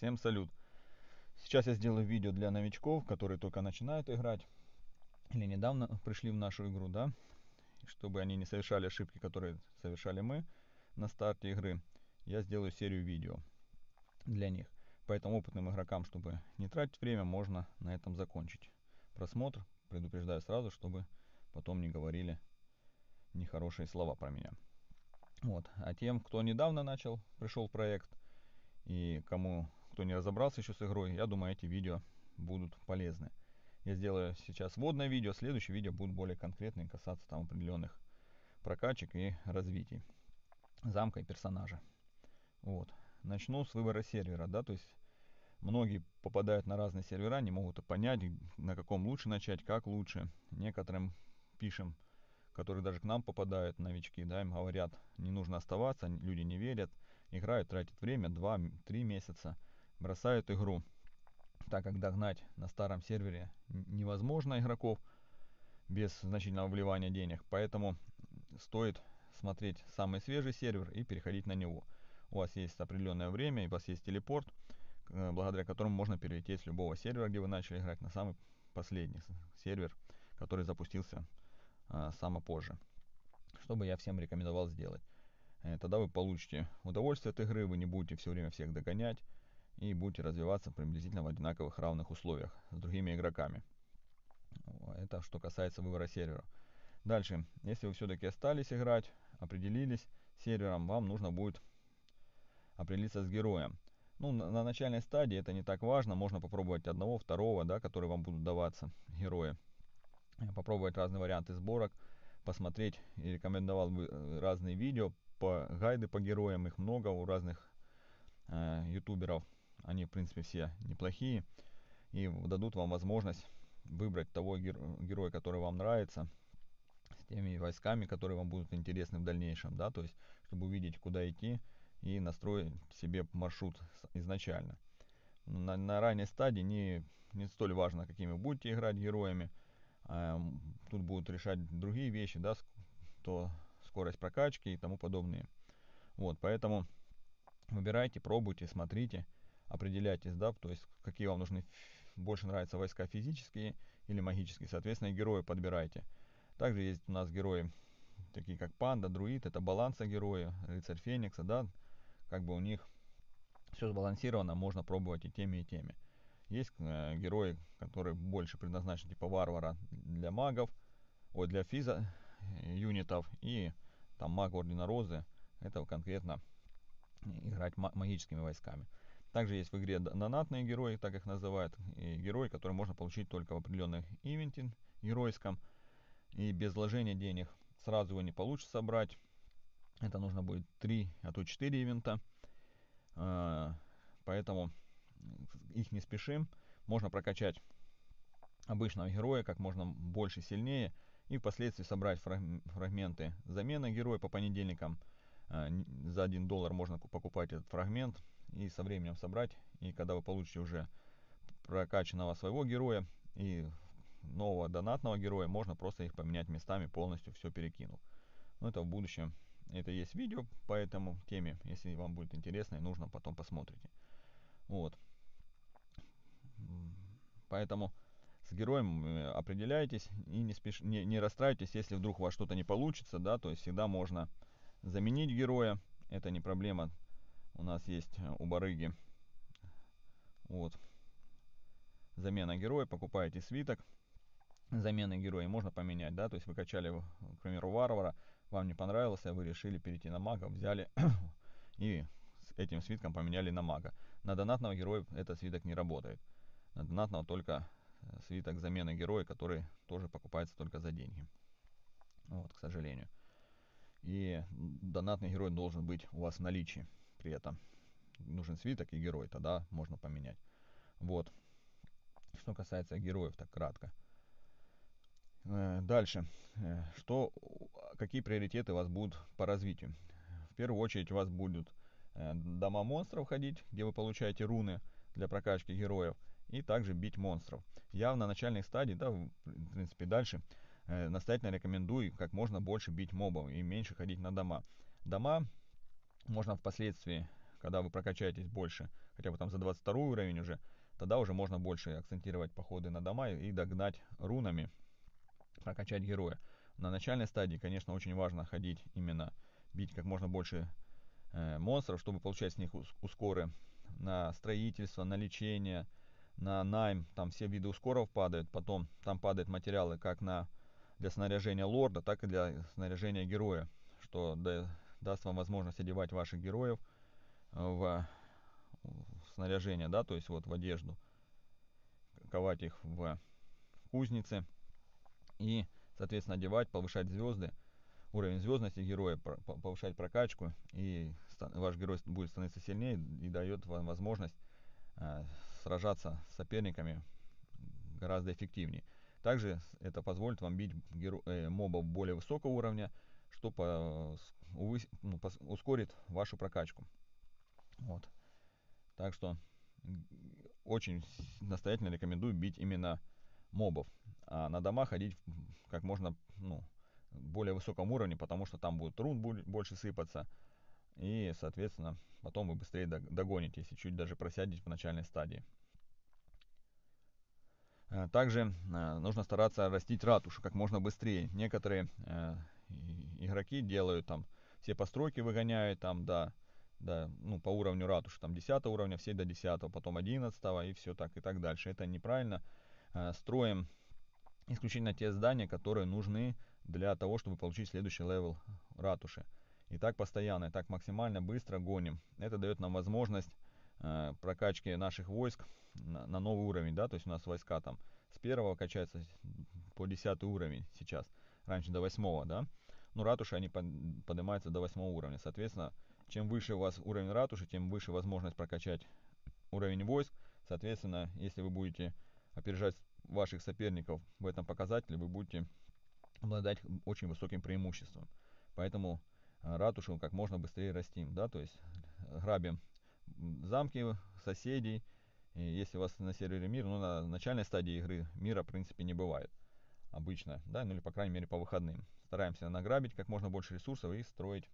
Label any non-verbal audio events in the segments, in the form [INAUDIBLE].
Всем салют! Сейчас я сделаю видео для новичков, которые только начинают играть или недавно пришли в нашу игру, да, чтобы они не совершали ошибки, которые совершали мы на старте игры, я сделаю серию видео для них. Поэтому опытным игрокам, чтобы не тратить время, можно на этом закончить просмотр. Предупреждаю сразу, чтобы потом не говорили нехорошие слова про меня. Вот. А тем, кто недавно начал, пришел в проект, и кому кто не разобрался еще с игрой, я думаю, эти видео будут полезны. Я сделаю сейчас вводное видео, следующие видео будут более конкретные, касаться там определенных прокачек и развитий замка и персонажа. Вот. Начну с выбора сервера, да, то есть многие попадают на разные сервера, не могут понять, на каком лучше начать, как лучше. Некоторым пишем, которые даже к нам попадают, новички, да, им говорят, не нужно оставаться, люди не верят, играют, тратят время 2-3 месяца – бросают игру, так как догнать на старом сервере невозможно игроков без значительного вливания денег, поэтому стоит смотреть самый свежий сервер и переходить на него. У вас есть определенное время, и у вас есть телепорт, э, благодаря которому можно перелететь с любого сервера, где вы начали играть, на самый последний сервер, который запустился а, само позже. Что бы я всем рекомендовал сделать. Э, тогда вы получите удовольствие от игры, вы не будете все время всех догонять, и будете развиваться приблизительно в одинаковых равных условиях с другими игроками. Это что касается выбора сервера. Дальше, если вы все-таки остались играть, определились сервером, вам нужно будет определиться с героем. Ну, на, на начальной стадии это не так важно, можно попробовать одного, второго, да, которые вам будут даваться герои. Попробовать разные варианты сборок, посмотреть и рекомендовал бы э, разные видео, по гайды по героям, их много у разных э, ютуберов они, в принципе, все неплохие и дадут вам возможность выбрать того геро героя, который вам нравится, с теми войсками, которые вам будут интересны в дальнейшем, да, то есть, чтобы увидеть, куда идти и настроить себе маршрут изначально. На, на ранней стадии не, не столь важно, какими будете играть героями, а, тут будут решать другие вещи, да, то скорость прокачки и тому подобные. Вот, поэтому выбирайте, пробуйте, смотрите, определяйтесь, да, то есть какие вам нужны, больше нравятся войска физические или магические, соответственно, герои подбирайте. Также есть у нас герои, такие как панда, друид, это баланса герои, рыцарь феникса, да, как бы у них все сбалансировано, можно пробовать и теми, и теми. Есть э, герои, которые больше предназначены типа варвара для магов, ой, для физа э, юнитов и там маг Ордена Розы, это конкретно играть магическими войсками. Также есть в игре донатные герои, так их называют, и герои, которые можно получить только в определенных ивенте геройском. И без вложения денег сразу его не получится собрать. Это нужно будет 3, а то 4 ивента. А, поэтому их не спешим. Можно прокачать обычного героя как можно больше, сильнее. И впоследствии собрать фрагменты замены героя по понедельникам. А, за 1 доллар можно покупать этот фрагмент и со временем собрать. И когда вы получите уже прокачанного своего героя и нового донатного героя, можно просто их поменять местами, полностью все перекинув. Но ну, это в будущем. Это есть видео по этому теме. Если вам будет интересно и нужно, потом посмотрите. Вот. Поэтому с героем э, определяйтесь и не, спеш... не, не расстраивайтесь, если вдруг у вас что-то не получится, да, то есть всегда можно заменить героя, это не проблема, у нас есть э, у барыги. Вот. Замена героя, покупаете свиток замены героя можно поменять, да, то есть вы качали, э, к примеру, варвара, вам не понравился, а вы решили перейти на мага, взяли [COUGHS] и с этим свитком поменяли на мага. На донатного героя этот свиток не работает. На донатного только э, свиток замены героя, который тоже покупается только за деньги. Вот, к сожалению. И донатный герой должен быть у вас в наличии при этом. Нужен свиток и герой, тогда можно поменять. Вот. Что касается героев, так кратко. Э, дальше. Э, что, какие приоритеты у вас будут по развитию? В первую очередь у вас будут э, дома монстров ходить, где вы получаете руны для прокачки героев, и также бить монстров. Я в на начальной стадии, да, в принципе дальше, настоятельно рекомендую как можно больше бить мобов и меньше ходить на дома. Дома можно впоследствии, когда вы прокачаетесь больше, хотя бы там за 22 уровень уже, тогда уже можно больше акцентировать походы на дома и догнать рунами, прокачать героя. На начальной стадии, конечно, очень важно ходить именно, бить как можно больше э, монстров, чтобы получать с них ускоры на строительство, на лечение, на найм, там все виды ускоров падают, потом там падают материалы как на для снаряжения лорда, так и для снаряжения героя, что да, даст вам возможность одевать ваших героев э, в снаряжение, да, то есть вот в одежду, ковать их в кузнице и, соответственно, одевать, повышать звезды, уровень звездности героя, повышать прокачку, и ваш герой будет становиться сильнее и дает вам возможность э, сражаться с соперниками гораздо эффективнее. Также это позволит вам бить геро- э, мобов более высокого уровня, что по, увыс, ну, по, ускорит вашу прокачку. Вот. Так что очень настоятельно рекомендую бить именно мобов, а на дома ходить как можно ну, более высоком уровне, потому что там будет рун больше сыпаться, и, соответственно, потом вы быстрее догоните, если чуть даже просядете в начальной стадии. Э, также э, нужно стараться растить ратушу как можно быстрее. Некоторые э, игроки делают там, все постройки выгоняют там, да, да, ну, по уровню ратуши, там 10 уровня, все до 10, потом 11 и все так, и так дальше. Это неправильно. Э, строим исключительно те здания, которые нужны для того, чтобы получить следующий левел ратуши. И так постоянно, и так максимально быстро гоним. Это дает нам возможность э, прокачки наших войск на, на новый уровень, да, то есть у нас войска там с первого качаются по десятый уровень сейчас, раньше до восьмого, да, ну, ратуши, они поднимаются до восьмого уровня. Соответственно, чем выше у вас уровень ратуши, тем выше возможность прокачать уровень войск. Соответственно, если вы будете опережать ваших соперников в этом показателе, вы будете обладать очень высоким преимуществом. Поэтому э, ратушу как можно быстрее растим, да, то есть э, грабим замки соседей. если у вас на сервере мир, ну, на начальной стадии игры мира, в принципе, не бывает обычно, да, ну или по крайней мере по выходным. Стараемся награбить как можно больше ресурсов и строить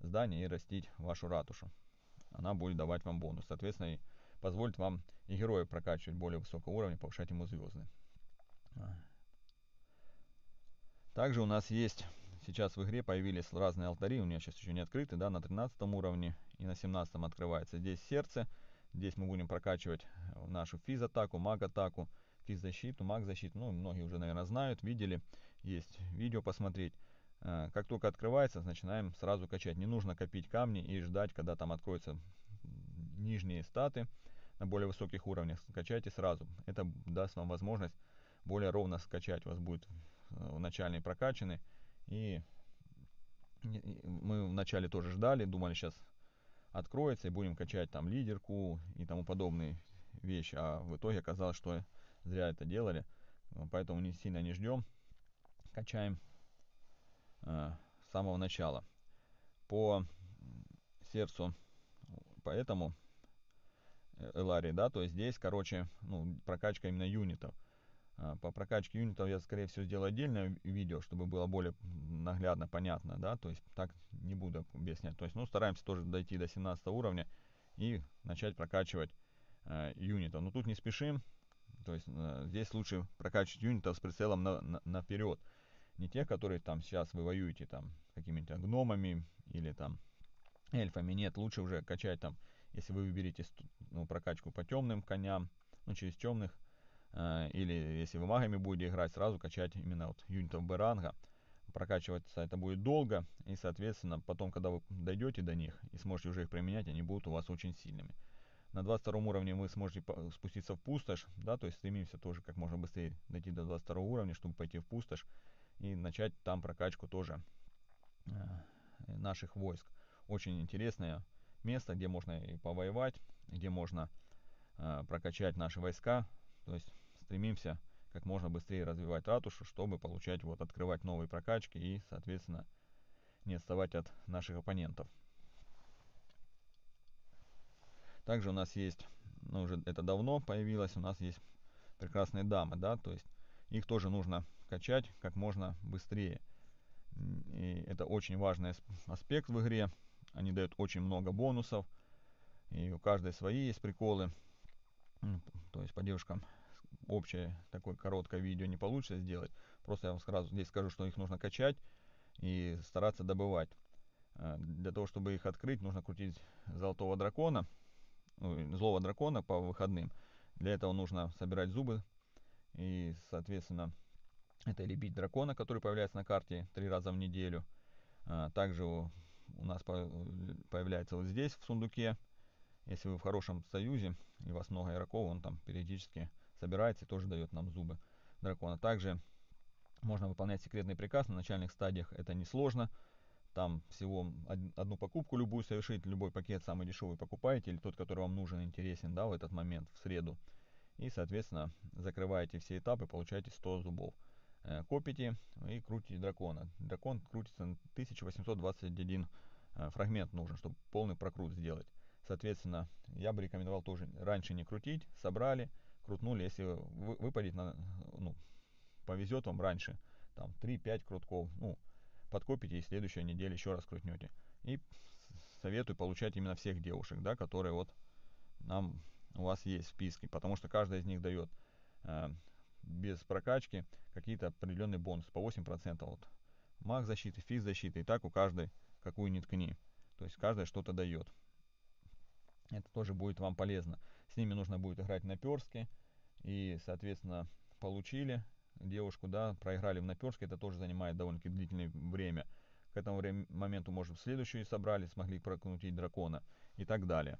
здание и растить вашу ратушу. Она будет давать вам бонус, соответственно, и позволит вам и героя прокачивать более высокого уровня, повышать ему звезды. Также у нас есть, сейчас в игре появились разные алтари, у меня сейчас еще не открыты, да, на 13 уровне и на 17 открывается здесь сердце, здесь мы будем прокачивать нашу физ-атаку, маг-атаку, атаку защиту, маг защиту. Ну, многие уже, наверное, знают, видели. Есть видео посмотреть. Э, как только открывается, начинаем сразу качать. Не нужно копить камни и ждать, когда там откроются нижние статы на более высоких уровнях. Качайте сразу. Это даст вам возможность более ровно скачать. У вас будет э, начальный прокачанный. И мы вначале тоже ждали, думали сейчас откроется и будем качать там лидерку и тому подобные вещи. А в итоге оказалось, что зря это делали. Поэтому не сильно не ждем. Качаем э, с самого начала. По сердцу, поэтому э, Элари, да, то есть здесь, короче, ну, прокачка именно юнитов. Э, по прокачке юнитов я, скорее всего, сделаю отдельное видео, чтобы было более наглядно, понятно, да, то есть так не буду объяснять. То есть, ну, стараемся тоже дойти до 17 уровня и начать прокачивать э, юнитов. Но тут не спешим, то есть э, здесь лучше прокачивать юнитов с прицелом на, на, наперед. Не тех, которые там сейчас вы воюете там какими-то гномами или там эльфами. Нет, лучше уже качать там, если вы выберете ну, прокачку по темным коням, ну через темных, э, или если вы магами будете играть, сразу качать именно вот юнитов Б-ранга. Прокачиваться это будет долго, и соответственно потом, когда вы дойдете до них и сможете уже их применять, они будут у вас очень сильными. На 22 уровне вы сможете спуститься в пустошь, да, то есть стремимся тоже как можно быстрее дойти до 22 уровня, чтобы пойти в пустошь и начать там прокачку тоже э, наших войск. Очень интересное место, где можно и повоевать, где можно э, прокачать наши войска. То есть стремимся как можно быстрее развивать ратушу, чтобы получать, вот, открывать новые прокачки и, соответственно, не отставать от наших оппонентов. Также у нас есть, ну уже это давно появилось, у нас есть прекрасные дамы, да, то есть их тоже нужно качать как можно быстрее. И это очень важный аспект в игре. Они дают очень много бонусов. И у каждой свои есть приколы. Ну, то есть по девушкам общее такое короткое видео не получится сделать. Просто я вам сразу здесь скажу, что их нужно качать и стараться добывать. Э, для того, чтобы их открыть, нужно крутить золотого дракона ну, злого дракона по выходным. Для этого нужно собирать зубы и, соответственно, это или бить дракона, который появляется на карте три раза в неделю. А, также у, нас появляется вот здесь, в сундуке. Если вы в хорошем союзе и у вас много игроков, он там периодически собирается и тоже дает нам зубы дракона. Также можно выполнять секретный приказ на начальных стадиях, это несложно. сложно там всего одну покупку любую совершить, любой пакет самый дешевый покупаете, или тот, который вам нужен, интересен, да, в этот момент, в среду. И, соответственно, закрываете все этапы, получаете 100 зубов. Э, копите и крутите дракона. Дракон крутится на 1821 э, фрагмент нужен, чтобы полный прокрут сделать. Соответственно, я бы рекомендовал тоже раньше не крутить, собрали, крутнули, если выпадет, на, ну, повезет вам раньше, там 3-5 крутков, ну, подкопите и следующая неделя еще раз крутнете. И советую получать именно всех девушек, да, которые вот нам у вас есть в списке, потому что каждая из них дает э, без прокачки какие-то определенные бонусы по 8% вот маг защиты, физ защиты, и так у каждой какую ни ткни. То есть каждая что-то дает. Это тоже будет вам полезно. С ними нужно будет играть на перске. И, соответственно, получили девушку, да, проиграли в наперске, это тоже занимает довольно-таки длительное время. К этому время, моменту, может, следующую и собрали, смогли прокрутить дракона и так далее.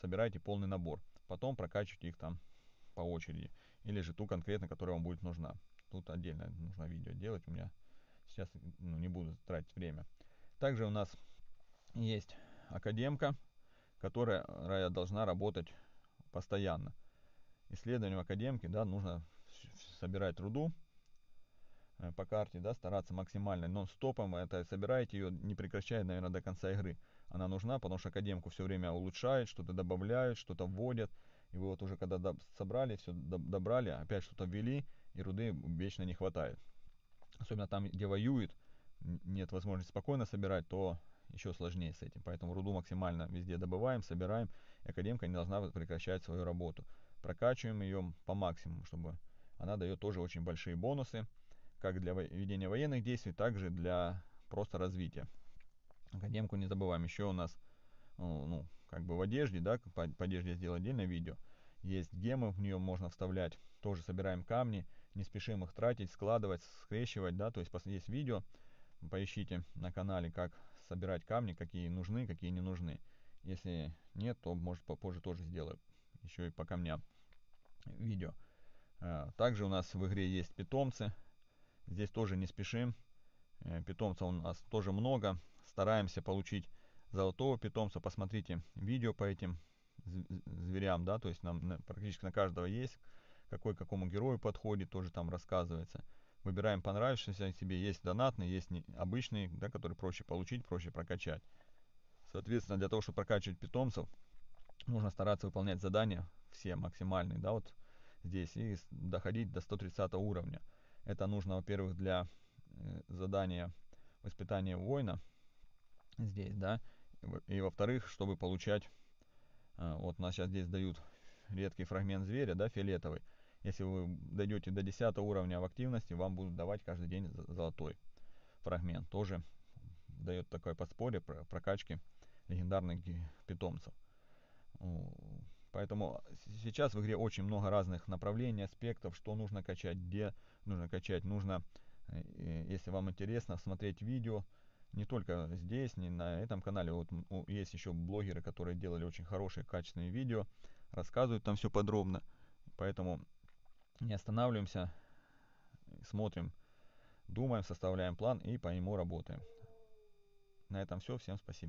собирайте полный набор, потом прокачивайте их там по очереди, или же ту конкретно, которая вам будет нужна. Тут отдельно нужно видео делать, у меня сейчас ну, не буду тратить время. Также у нас есть академка, которая должна работать постоянно. Исследованием академки да, нужно собирать руду э, по карте, да, стараться максимально нон-стопом, это собираете ее, не прекращая, наверное, до конца игры. Она нужна, потому что академку все время улучшают, что-то добавляют, что-то вводят. И вы вот уже когда доб- собрали, все доб- добрали, опять что-то ввели, и руды вечно не хватает. Особенно там, где воюет, нет возможности спокойно собирать, то еще сложнее с этим. Поэтому руду максимально везде добываем, собираем. И академка не должна прекращать свою работу. Прокачиваем ее по максимуму, чтобы она дает тоже очень большие бонусы, как для ведения военных действий, так же для просто развития. Академку не забываем. Еще у нас, ну, как бы в одежде, да, по, по одежде я сделал отдельное видео. Есть гемы, в нее можно вставлять. Тоже собираем камни, не спешим их тратить, складывать, скрещивать, да. То есть есть видео, поищите на канале, как собирать камни, какие нужны, какие не нужны. Если нет, то может попозже тоже сделаю. Еще и по камням видео. Э, также у нас в игре есть питомцы. Здесь тоже не спешим. Э, питомцев у нас тоже много. Стараемся получить золотого питомца. Посмотрите видео по этим зверям, да, то есть нам практически на каждого есть, какой какому герою подходит, тоже там рассказывается. Выбираем понравившийся себе, есть донатный, есть не, обычный, да, который проще получить, проще прокачать. Соответственно, для того, чтобы прокачивать питомцев, нужно стараться выполнять задания все максимальные, да, вот здесь и доходить до 130 уровня. Это нужно, во-первых, для э, задания воспитания воина здесь, да, и во-вторых, чтобы получать, э, вот у нас сейчас здесь дают редкий фрагмент зверя, да, фиолетовый. Если вы дойдете до 10 уровня в активности, вам будут давать каждый день золотой фрагмент. Тоже дает такое подспорье прокачки легендарных питомцев. Поэтому сейчас в игре очень много разных направлений, аспектов, что нужно качать, где нужно качать. Нужно, э, если вам интересно, смотреть видео. Не только здесь, не на этом канале. Вот есть еще блогеры, которые делали очень хорошие, качественные видео. Рассказывают там все подробно. Поэтому не останавливаемся, смотрим, думаем, составляем план и по нему работаем. На этом все. Всем спасибо.